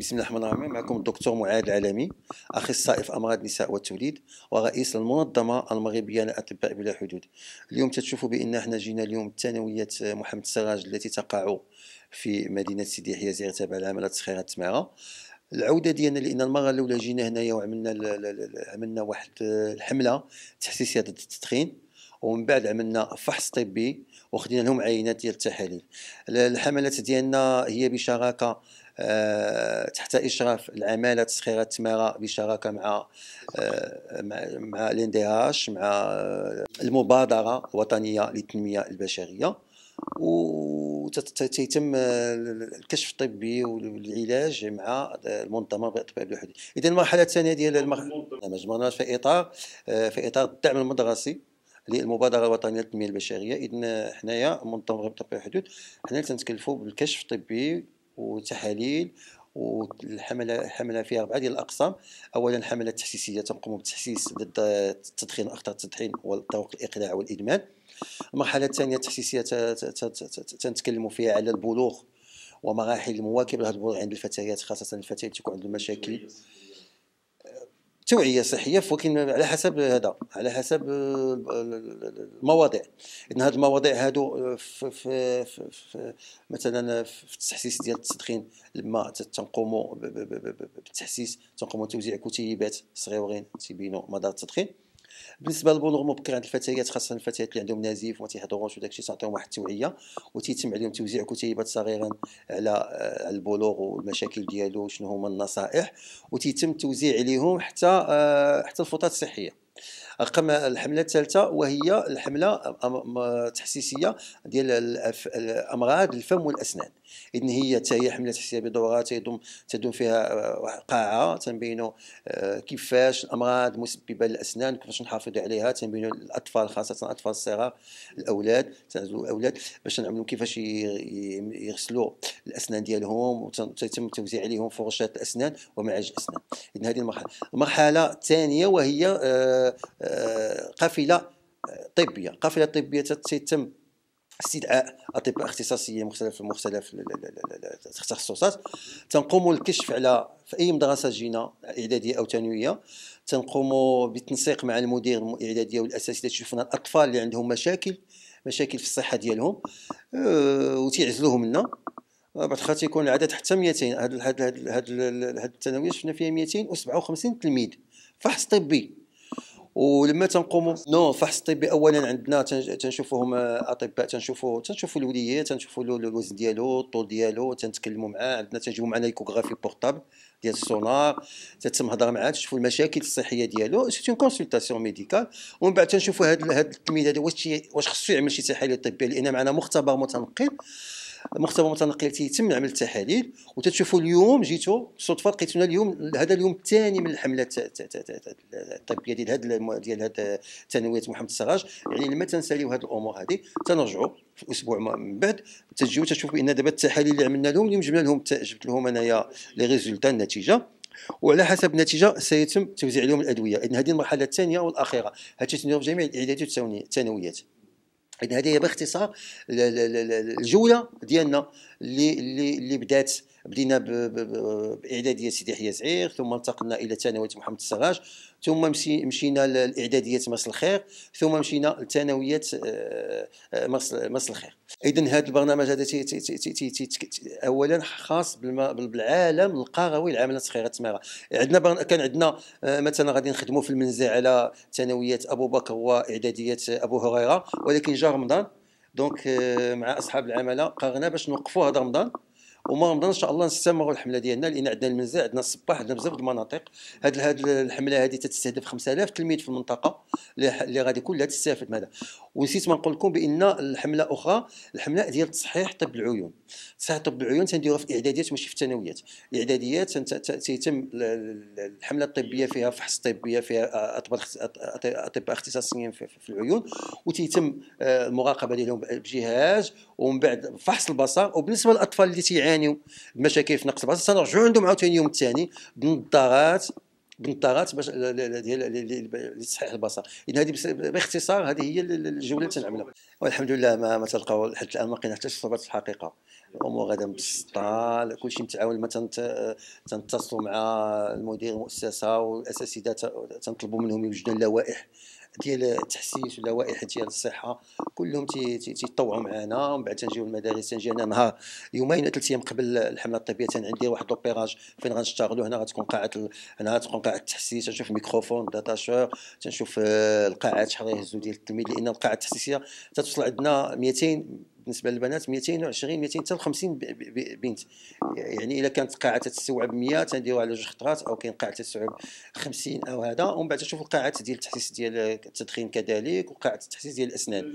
بسم الله الرحمن الرحيم معكم الدكتور معاد العالمي اخصائي في امراض النساء والتوليد ورئيس المنظمه المغربيه لاطباء بلا حدود اليوم تتشوفوا بان احنا جينا اليوم الثانويه محمد السراج التي تقع في مدينه سيدي يحيى زير تابع العمل تسخير تماره العوده ديالنا لان المره الاولى جينا هنايا وعملنا عملنا واحد الحمله تحسيسيه ضد التدخين ومن بعد عملنا فحص طبي وخدينا لهم عينات ديال التحاليل الحملات ديالنا هي بشراكه تحت اشراف العماله تسخير التماره بشراكه مع آه، مع الاندهاش مع آه، المبادره الوطنيه للتنميه البشريه وتتم آه، الكشف الطبي والعلاج مع المنظمه بالاطباء الوحدي اذا المرحله الثانيه ديال المرحله في اطار في اطار الدعم المدرسي للمبادره الوطنيه للتنميه البشريه اذا حنايا منظمه الاطباء الحدود حنا تنتكلفوا بالكشف الطبي وتحاليل والحمله حمله فيها اربعه ديال الاقسام اولا الحمله التحسيسيه تقوم بالتحسيس ضد التدخين اخطر التدخين وطرق الاقلاع والادمان المرحله الثانيه التحسيسيه تنتكلم فيها على البلوغ ومراحل المواكبه لهذا البلوغ عند الفتيات خاصه الفتيات تكون عندهم مشاكل توعيه صحيه ولكن على حسب هذا على حسب آه، المواضيع ان هاد المواضيع هادو في, آه، في, في, في مثلا آه، في التحسيس ديال التدخين لما تنقوموا بالتحسيس تنقوموا توزيع كتيبات صغيورين تيبينوا مدار التدخين بالنسبه للبلوغ مبكر عند الفتيات خاصه الفتيات اللي عندهم نزيف وما تيهضروش وداك الشيء تعطيهم واحد التوعيه وتيتم عليهم توزيع كتيبات صغيره على آه، البلوغ والمشاكل ديالو شنو هما النصائح وتيتم التوزيع عليهم حتى آه، حتى الفطرات الصحيه رقم الحمله الثالثه وهي الحمله التحسيسيه ديال الامراض الفم والاسنان اذن هي حتى هي حمله تحسيسيه بدورها تيضم تدوم فيها آه، قاعه تنبينوا آه، كيفاش الامراض مسببه للاسنان كيفاش نحافظوا عليها تنبينوا الاطفال خاصه الاطفال الصغار الاولاد الاولاد باش نعملوا كيفاش يغسلوا الاسنان ديالهم وتتم توزيع عليهم فرشاه الاسنان ومعالج الاسنان اذن هذه المرحله المرحله الثانيه وهي آه، قافله طبيه قافله طبيه تتم استدعاء اطباء اختصاصيين مختلف مختلف التخصصات تنقوموا الكشف على في اي مدرسه جينا اعداديه او ثانويه تنقوموا بالتنسيق مع المدير الاعداديه والاساسيه تشوفنا الاطفال اللي عندهم مشاكل مشاكل في الصحه ديالهم أه وتيعزلوه منا بعد خاطر يكون العدد حتى 200 هاد هاد هاد الثانويه شفنا فيها 257 تلميذ فحص طبي ولما تنقوموا نو الفحص الطبي اولا عندنا تنشوفوهم آه، اطباء تنشوفوا تنشوفوا الوليه تنشوفوا الوزن ديالو الطول ديالو تنتكلموا معاه عندنا تنجيبوا معنا ايكوغرافي بورتابل ديال السونار تتم هضره معاه تشوفوا المشاكل الصحيه ديالو سيت اون كونسلطاسيون ميديكال ومن بعد تنشوفوا هذا هذا التلميذ هذا واش واش خصو يعمل شي تحاليل طبيه لان معنا مختبر متنقل مختبر متنقل تيتم عمل التحاليل وتتشوفوا اليوم جيتوا صدفه لقيتونا اليوم هذا اليوم الثاني من الحمله الطبيه ديال هذا ديال هذا ثانويه محمد السراج يعني لما تنساليو هذه الامور هذه تنرجعوا في الاسبوع من بعد تجيو تشوفوا بان دابا التحاليل اللي عملنا لهم اليوم جبنا لهم جبت لهم انايا لي ريزولتا النتيجه وعلى حسب النتيجه سيتم توزيع لهم الادويه اذن هذه المرحله الثانيه والاخيره هذه تنوير جميع الاعدادات والثانويات اذا هذه هي باختصار الجوله ديالنا اللي اللي اللي بدات بدينا باعداديه سيدي حيا زعير ثم انتقلنا الى ثانويه محمد السراج ثم مشي مشينا لاعداديه مصر الخير ثم مشينا لثانويه آه، آه، مصر الخير اذا هذا البرنامج هذا اولا خاص بالعالم القروي العام لتسخير التماره عندنا كان عندنا آه، مثلا غادي نخدموا في المنزه على ثانويه ابو بكر واعداديه ابو هريره ولكن جا رمضان دونك مع اصحاب العمله قررنا باش نوقفوا هذا رمضان وما نظن ان شاء الله نستمروا الحمله ديالنا لان عندنا المنزل عندنا الصباح عندنا بزاف المناطق هاد هاد الحمله هذه تستهدف 5000 تلميذ في المنطقه اللي غادي كلها تستافد من هذا ونسيت ما نقول لكم بان الحمله اخرى الحمله ديال تصحيح طب العيون تصحيح طب العيون تنديروها في الاعداديات ماشي في الثانويات الاعداديات تيتم الحمله الطبيه فيها فحص طبيه فيها اطباء اطباء اختصاصيين في العيون وتيتم آه، المراقبه ديالهم بجهاز ومن بعد فحص البصر وبالنسبه للاطفال اللي تيعانيوا بمشاكل في نقص البصر تنرجعوا عندهم عاوتاني يوم الثاني بنظارات بنظارات باش ديال لتصحيح البصر اذا هذه باختصار هذه هي الجوله اللي تنعملها والحمد لله ما ما تلقاو حتى الان ما لقينا حتى شي في الحقيقه الامور غادا كل كلشي متعاون ما تنتصلوا مع المدير المؤسسه والاساتذه تنطلبوا منهم يوجدوا اللوائح ديال التحسيس ولا لوائح ديال الصحه كلهم تيتطوعوا معنا ومن بعد تنجيو المدارس تنجي انا نهار يومين ثلاث ايام قبل الحمله الطبيه تندير واحد لوبيراج فين غنشتغلوا هنا غتكون قاعه هنا غتكون قاعه التحسيس تنشوف الميكروفون داتاشور تنشوف آه، القاعات شحال يهزوا ديال التلميذ لان القاعه التحسيسيه تتوصل عندنا 200 بالنسبه للبنات 220 200 حتى 50 بنت يعني الا كانت قاعه تستوعب 100 تنديروها على جوج خطرات او كاين قاعه تستوعب 50 او هذا ومن بعد تشوف القاعات ديال التحسيس ديال التدخين كذلك وقاعه التحسيس ديال الاسنان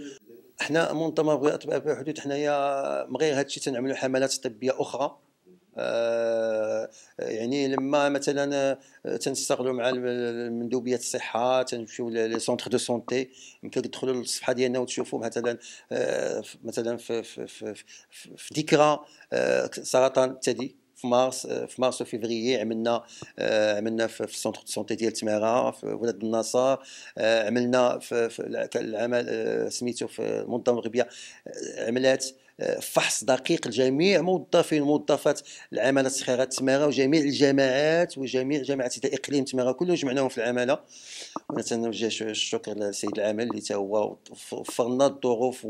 حنا منظمه اطباء بلا حدود حنايا من غير هادشي تنعملوا حملات طبيه اخرى آه، يعني لما مثلا آه، تنستغلوا مع المندوبيه الصحه تنمشيو لي سونتر دو سونتي يمكن تدخلوا للصفحه ديالنا وتشوفوا مثلا آه، مثلا في في في, في ذكرى سرطان الثدي في مارس في مارس وفيفريي عملنا عملنا في سونتر دو سونتي ديال تماره في ولاد النصر عملنا في العمل سميتو في المنظمه المغربيه عملات فحص دقيق لجميع موظفين موظفات العماله الصغيره تماره وجميع الجماعات وجميع جماعات الإقليم تماره كلهم جمعناهم في العماله ونتوجه الشكر للسيد العامل اللي هو وفرنا الظروف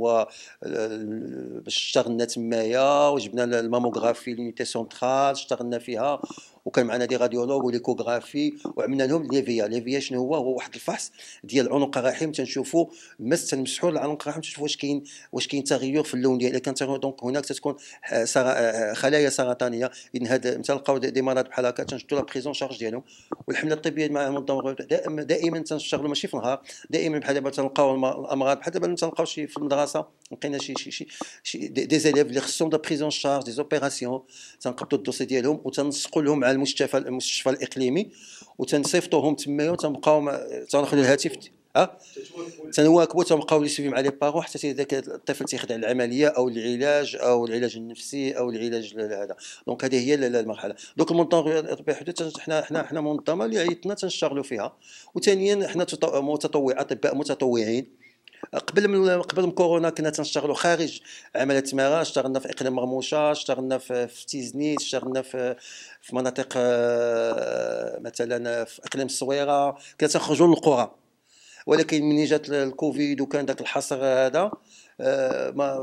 اشتغلنا تمايا وجبنا الماموغرافي لونيتي سونترال اشتغلنا فيها وكان معنا دي راديولوج وليكوغرافي وعملنا لهم ليفيا ليفيا شنو هو هو واحد الفحص ديال عنق الرحم تنشوفوا مس تنمسحوا العنق الرحم تنشوفوا واش كاين واش كاين تغير في اللون ديالها كان دونك هناك تتكون خلايا سرطانيه اذا هذا تلقاو دي مرض بحال هكا تنشدوا لا بريزون شارج ديالهم والحمله الطبيه مع المنظمه دائما دائما تنشتغلوا ماشي في النهار دائما بحال دابا تلقاو الامراض بحال دابا تنلقاو شي في المدرسه لقينا شي شي شي دي زيليف اللي خصهم دا بريزون شارج دي زوبيراسيون تنقبطوا الدوسي ديالهم وتنسقوا لهم على المستشفى المستشفى الاقليمي وتنصيفطوهم تما وتنبقاو تناخذ الهاتف ها تنواكبوا تنبقاو لي مع لي بارو حتى ذاك الطفل تيخدع العمليه او العلاج او العلاج النفسي او العلاج هذا دونك هذه هي المرحله دونك المنطقه الطبيه الحدود حنا حنا حنا منظمه اللي عيطنا تنشتغلوا فيها وثانيا حنا متطوع اطباء متطوعين قبل من قبل من كورونا كنا تنشتغلوا خارج عمل تمارا اشتغلنا في اقليم مرموشه اشتغلنا في في تيزنيت اشتغلنا في في مناطق آه، مثلا في اقليم الصويره كنا تنخرجوا للقرى ولكن من جات الكوفيد وكان داك الحصر هذا آه، ما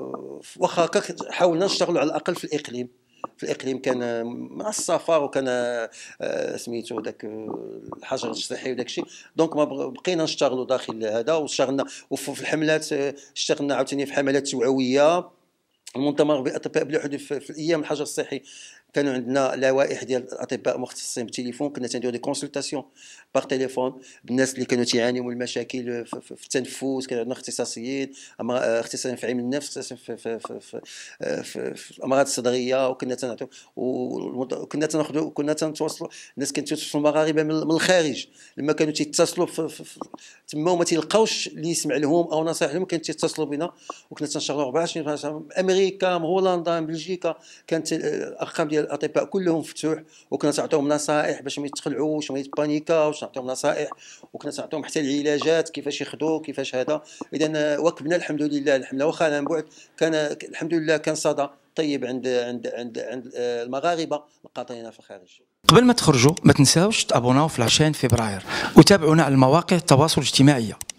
واخا حاولنا نشتغلوا على الاقل في الاقليم في الاقليم كان مع السفر وكان آه، سميتو داك آه، الحجر الصحي وداك الشيء دونك ما بقينا نشتغلوا داخل هذا واشتغلنا وفي الحملات آه، اشتغلنا عاوتاني في حملات توعويه المؤتمر بأطباء بلا حدود في الايام الحجر الصحي كانوا عندنا لوائح ديال الاطباء مختصين بالتليفون كنا تنديروا دي كونسلطاسيون باغ تيليفون بالناس اللي كانوا تيعانيوا من المشاكل في التنفس كان عندنا اختصاصيين آه، اختصاصيين في علم النفس اختصاصيين في, في, في, في, آه، في الامراض الصدريه وكنا تنعطيو وكنا تناخذوا كنا تنتواصلوا الناس كانت تتصل مغاربه من الخارج لما كانوا تيتصلوا تما وما تيلقاوش اللي يسمع لهم او نصائح لهم كانوا تيتصلوا بنا وكنا تنشغلوا 24 امريكا هولندا بلجيكا كانت الارقام آه، ديال ديال الاطباء كلهم مفتوح وكنا تعطيهم نصائح باش ما يتخلعوش وما يتبانيكاوش نعطيهم نصائح وكنا تعطيهم حتى العلاجات كيفاش ياخذوا كيفاش هذا اذا واكبنا الحمد لله الحمله واخا من بعد كان الحمد لله كان صدى طيب عند عند عند عند المغاربه القاطنين في الخارج قبل ما تخرجوا ما تنساوش تابوناو في لاشين فبراير وتابعونا على المواقع التواصل الاجتماعي